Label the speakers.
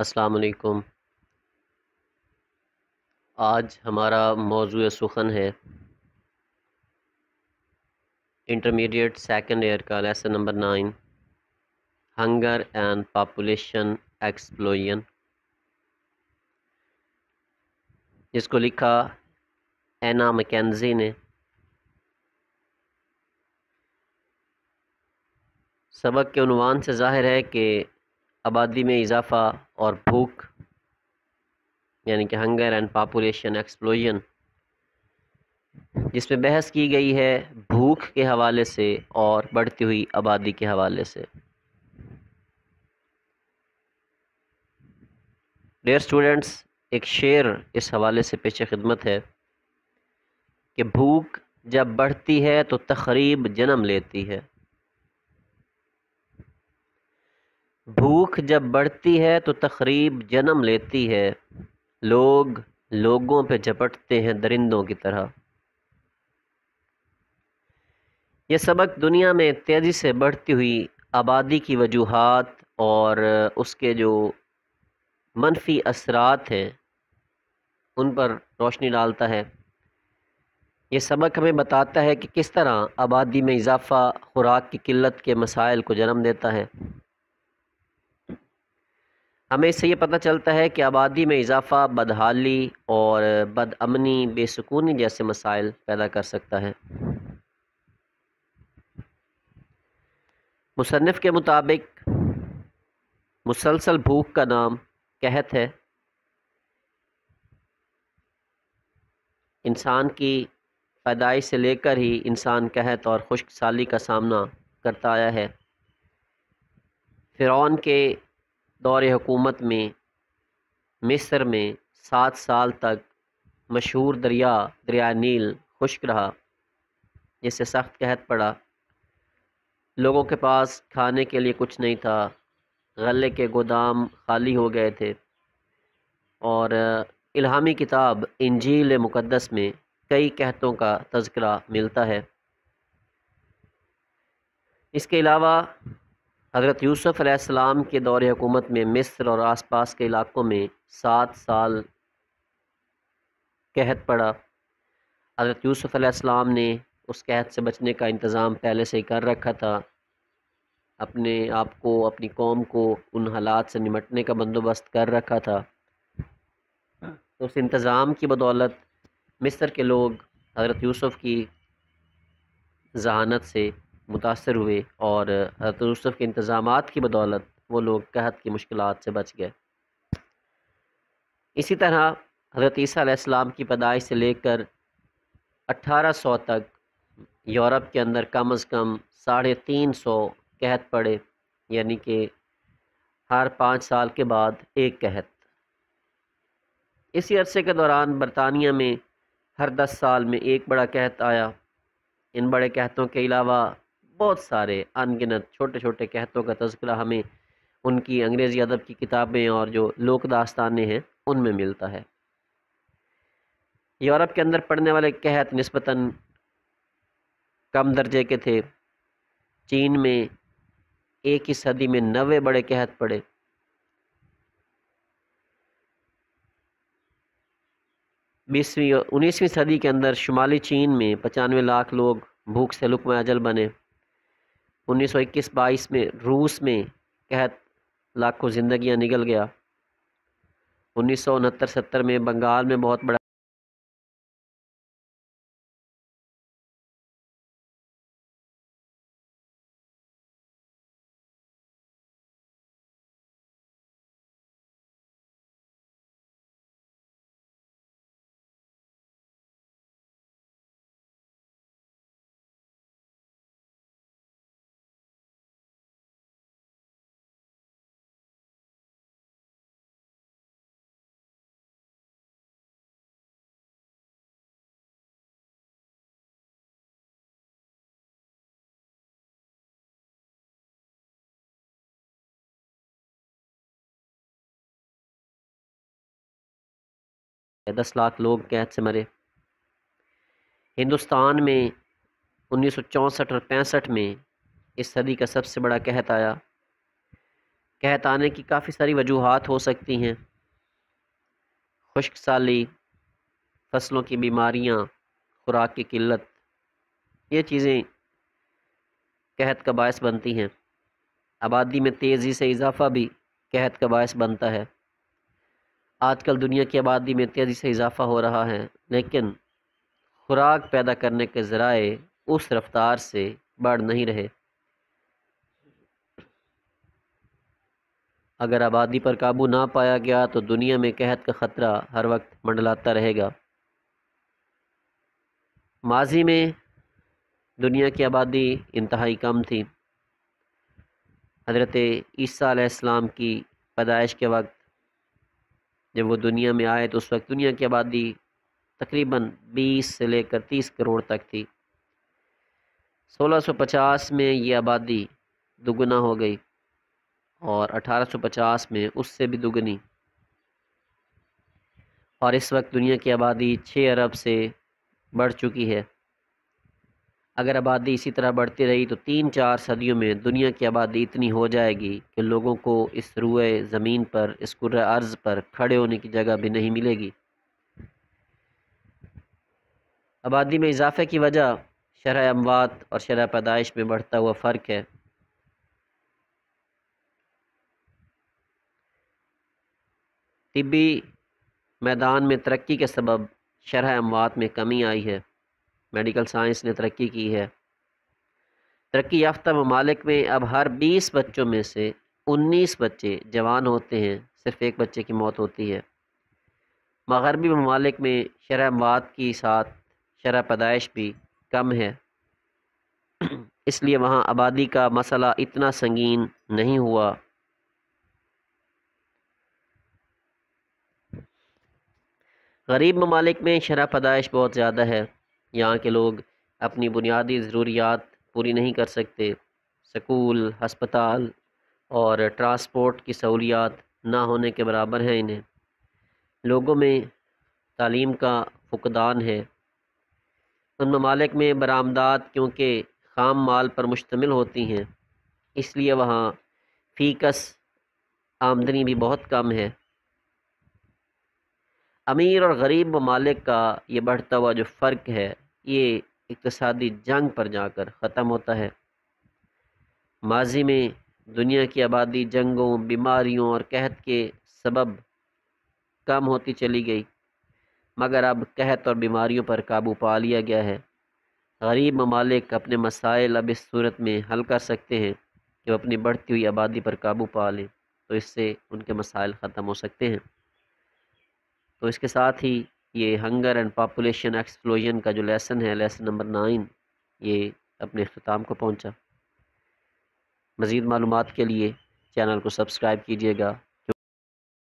Speaker 1: अस्सलाम वालेकुम आज हमारा मौजू सुखन है इंटरमीडिएट सेकेंड ईयर का lesson number nine hunger and population explosion जिसको लिखा एना मैकेजी ने सबक के उनवान से ज़ाहिर है कि आबादी में इजाफा और भूख यानी कि हंगर एंड पापुलेशन एक्सप्लोजन जिसमें बहस की गई है भूख के हवाले से और बढ़ती हुई आबादी के हवाले से डेयर स्टूडेंट्स एक शेर इस हवाले से पेश खिदमत है कि भूख जब बढ़ती है तो तकरीब जन्म लेती है भूख जब बढ़ती है तो तकरीब जन्म लेती है लोग लोगों पे झपटते हैं दरिंदों की तरह यह सबक दुनिया में तेज़ी से बढ़ती हुई आबादी की वजूहत और उसके जो मनफी असरात हैं उन पर रोशनी डालता है ये सबक हमें बताता है कि किस तरह आबादी में इजाफ़ा खुराक की किल्लत के मसाइल को जन्म देता है हमें इससे ये पता चलता है कि आबादी में इजाफा बदहाली और बदअमनी बेसकूनी जैसे मसाइल पैदा कर सकता है मुसनफ़ के मुताबिक मुसलसल भूख का नाम कहत है इंसान की पैदाइश से लेकर ही इंसान कहत और खुश्क साली का सामना करता आया है फ़िरौन के दौर हुकूमत में मिस्र में सात साल तक मशहूर दरिया दरिया नील खुश्क रहा जिससे सख्त कहत पड़ा लोगों के पास खाने के लिए कुछ नहीं था गले के गोदाम खाली हो गए थे और इल्हामी किताब इंजील मुक़दस में कई कहतों का तस्करा मिलता है इसके अलावा हज़रत यूसुफ के दौर हुकूमत में मिस्र और आसपास के इलाकों में सात साल कहत पड़ा हज़रत यूसुफ ने उस कहत से बचने का इंतज़ाम पहले से ही कर रखा था अपने आप को अपनी कौम को उन हालात से निमटने का बंदोबस्त कर रखा था तो उस इंतज़ाम की बदौलत मिस्र के लोग हज़रत यूसुफ की जहानत से मुतासर हुए और हजरत के इंतज़ाम की बदौलत वो लोग कहत की मुश्किल से बच गए इसी तरह हजरत ईसीम की पैदाइश से लेकर 1800 तक यूरोप के अंदर कम अज़ कम साढ़े तीन सौ कहत पड़े यानी कि हर पाँच साल के बाद एक कहत इसी अरसे के दौरान बरतानिया में हर दस साल में एक बड़ा कहत आया इन बड़े कहतों के अलावा बहुत सारे अनगिनत छोटे छोटे कहतों का तस्करा हमें उनकी अंग्रेज़ी अदब की किताबें और जो लोक दास्तानें हैं उनमें मिलता है यूरोप के अंदर पढ़ने वाले कहत नस्बता कम दर्जे के थे चीन में एक ही सदी में नवे बड़े कहत पड़े बीसवीं और उन्नीसवीं सदी के अंदर शुमाली चीन में पचानवे लाख लोग भूख से लुकमा अजल बने उन्नीस सौ इक्कीस बाईस में रूस में कहत लाखों ज़िंदगियां निकल गया उन्नीस सौ उनहत्तर सत्तर में बंगाल में बहुत बड़ा या दस लाख लोग कैद से मरे हिंदुस्तान में उन्नीस सौ चौंसठ और पैंसठ में इस सदी का सबसे बड़ा कहत आया कहत आने की काफ़ी सारी वजूहत हो सकती हैं खुश्क साली फसलों की बीमारियां, खुराक की किल्लत ये चीज़ें कहत का बायस बनती हैं आबादी में तेज़ी से इजाफा भी कहत का बायस बनता है आजकल दुनिया की आबादी में तेज़ी से इजाफ़ा हो रहा है लेकिन खुराक पैदा करने के ज़राए उस रफ्तार से बढ़ नहीं रहे अगर आबादी पर काबू ना पाया गया तो दुनिया में कहत का ख़तरा हर वक्त मंडलाता रहेगा माजी में दुनिया की आबादी इंतहाई कम थी हज़रत ईसा की पैदाइश के वक्त जब वो दुनिया में आए तो उस वक्त दुनिया की आबादी तकरीबन 20 से लेकर 30 करोड़ तक थी 1650 में ये आबादी दुगना हो गई और 1850 में उससे भी दुगनी और इस वक्त दुनिया की आबादी 6 अरब से बढ़ चुकी है अगर आबादी इसी तरह बढ़ती रही तो तीन चार सदियों में दुनिया की आबादी इतनी हो जाएगी कि लोगों को इस रुए ज़मीन पर इस कुर अर्ज़ पर खड़े होने की जगह भी नहीं मिलेगी आबादी में इजाफे की वजह शरह अमवात और शरह पैदाइश में बढ़ता हुआ फ़र्क है तिबी मैदान में तरक्की के सबब शरह अमवात में कमी आई है मेडिकल साइंस ने तरक्की की है तरक्की याफ्ता ममालिक में अब हर बीस बच्चों में से उन्नीस बच्चे जवान होते हैं सिर्फ एक बच्चे की मौत होती है मगरबी ममालिक में शरह मवात की साथ शरह पैदाइश भी कम है इसलिए वहाँ आबादी का मसला इतना संगीन नहीं हुआ गरीब ममालिक में शरह पैदाइश बहुत ज़्यादा है यहाँ के लोग अपनी बुनियादी ज़रूरियात पूरी नहीं कर सकते स्कूल हस्पताल और ट्रांसपोर्ट की सहूलियात ना होने के बराबर हैं इन्हें लोगों में तालीम का फुकदान है उन ममालिक में बरामदात क्योंकि खाम माल पर मुश्तमिल होती हैं इसलिए वहाँ फ़ीकस आमदनी भी बहुत कम है अमीर और गरीब ममालिक का ये बढ़ता हुआ जो फ़र्क है ये इकतदी जंग पर जाकर ख़त्म होता है माजी में दुनिया की आबादी जंगों बीमारियों और कहत के सबब कम होती चली गई मगर अब कहत और बीमारियों पर काबू पा लिया गया है गरीब ममालिक अपने मसाइल अब इस सूरत में हल कर सकते हैं कि वह अपनी बढ़ती हुई आबादी पर काबू पा लें तो इससे उनके मसाइल ख़त्म हो सकते हैं तो इसके साथ ही ये हंगर एंड पापुलेशन एक्सप्लोजन का जो लेसन है लेसन नंबर नाइन ये अपने अख्ताम को पहुँचा मज़ीद मालूम के लिए चैनल को सब्सक्राइब कीजिएगा